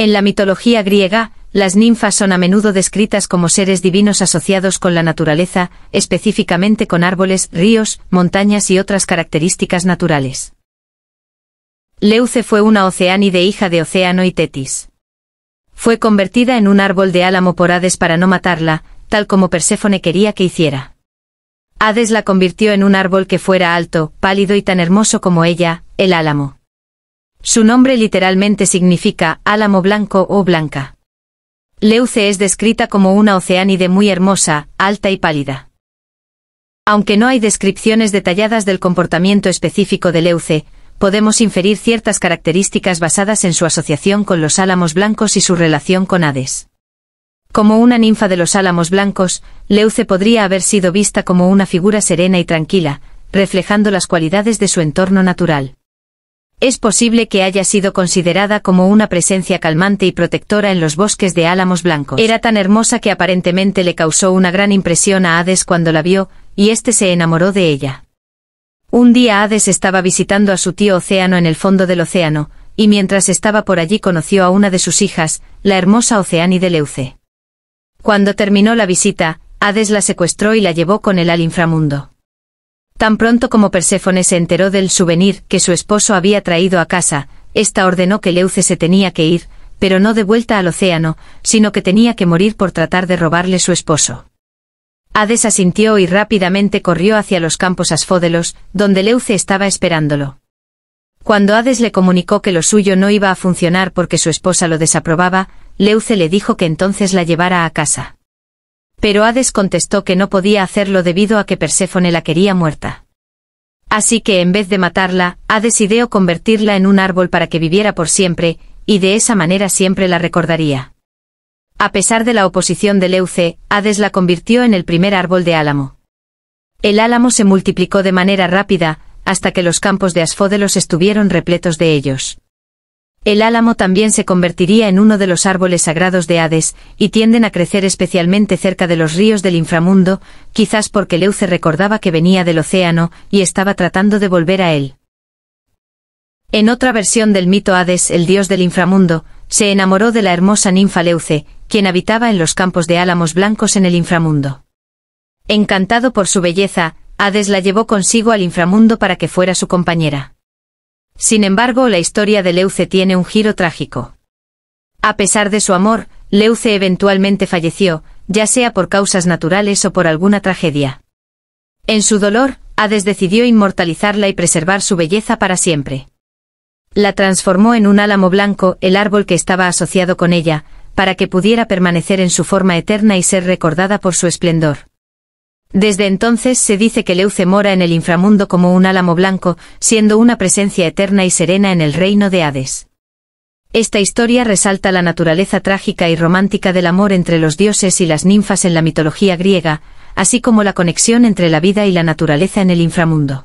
En la mitología griega, las ninfas son a menudo descritas como seres divinos asociados con la naturaleza, específicamente con árboles, ríos, montañas y otras características naturales. Leuce fue una oceánide hija de Océano y Tetis. Fue convertida en un árbol de álamo por Hades para no matarla, tal como Perséfone quería que hiciera. Hades la convirtió en un árbol que fuera alto, pálido y tan hermoso como ella, el álamo. Su nombre literalmente significa álamo blanco o blanca. Leuce es descrita como una oceánide muy hermosa, alta y pálida. Aunque no hay descripciones detalladas del comportamiento específico de Leuce, podemos inferir ciertas características basadas en su asociación con los álamos blancos y su relación con Hades. Como una ninfa de los álamos blancos, Leuce podría haber sido vista como una figura serena y tranquila, reflejando las cualidades de su entorno natural es posible que haya sido considerada como una presencia calmante y protectora en los bosques de álamos blancos. Era tan hermosa que aparentemente le causó una gran impresión a Hades cuando la vio, y este se enamoró de ella. Un día Hades estaba visitando a su tío Océano en el fondo del océano, y mientras estaba por allí conoció a una de sus hijas, la hermosa Oceani de Leuce. Cuando terminó la visita, Hades la secuestró y la llevó con él al inframundo. Tan pronto como Perséfone se enteró del souvenir que su esposo había traído a casa, ésta ordenó que Leuce se tenía que ir, pero no de vuelta al océano, sino que tenía que morir por tratar de robarle su esposo. Hades asintió y rápidamente corrió hacia los campos asfódelos, donde Leuce estaba esperándolo. Cuando Hades le comunicó que lo suyo no iba a funcionar porque su esposa lo desaprobaba, Leuce le dijo que entonces la llevara a casa pero Hades contestó que no podía hacerlo debido a que Perséfone la quería muerta. Así que en vez de matarla, Hades ideó convertirla en un árbol para que viviera por siempre, y de esa manera siempre la recordaría. A pesar de la oposición de Leuce, Hades la convirtió en el primer árbol de álamo. El álamo se multiplicó de manera rápida, hasta que los campos de asfódelos estuvieron repletos de ellos. El álamo también se convertiría en uno de los árboles sagrados de Hades, y tienden a crecer especialmente cerca de los ríos del inframundo, quizás porque Leuce recordaba que venía del océano y estaba tratando de volver a él. En otra versión del mito Hades, el dios del inframundo, se enamoró de la hermosa ninfa Leuce, quien habitaba en los campos de álamos blancos en el inframundo. Encantado por su belleza, Hades la llevó consigo al inframundo para que fuera su compañera. Sin embargo, la historia de Leuce tiene un giro trágico. A pesar de su amor, Leuce eventualmente falleció, ya sea por causas naturales o por alguna tragedia. En su dolor, Hades decidió inmortalizarla y preservar su belleza para siempre. La transformó en un álamo blanco, el árbol que estaba asociado con ella, para que pudiera permanecer en su forma eterna y ser recordada por su esplendor. Desde entonces se dice que Leuce mora en el inframundo como un álamo blanco, siendo una presencia eterna y serena en el reino de Hades. Esta historia resalta la naturaleza trágica y romántica del amor entre los dioses y las ninfas en la mitología griega, así como la conexión entre la vida y la naturaleza en el inframundo.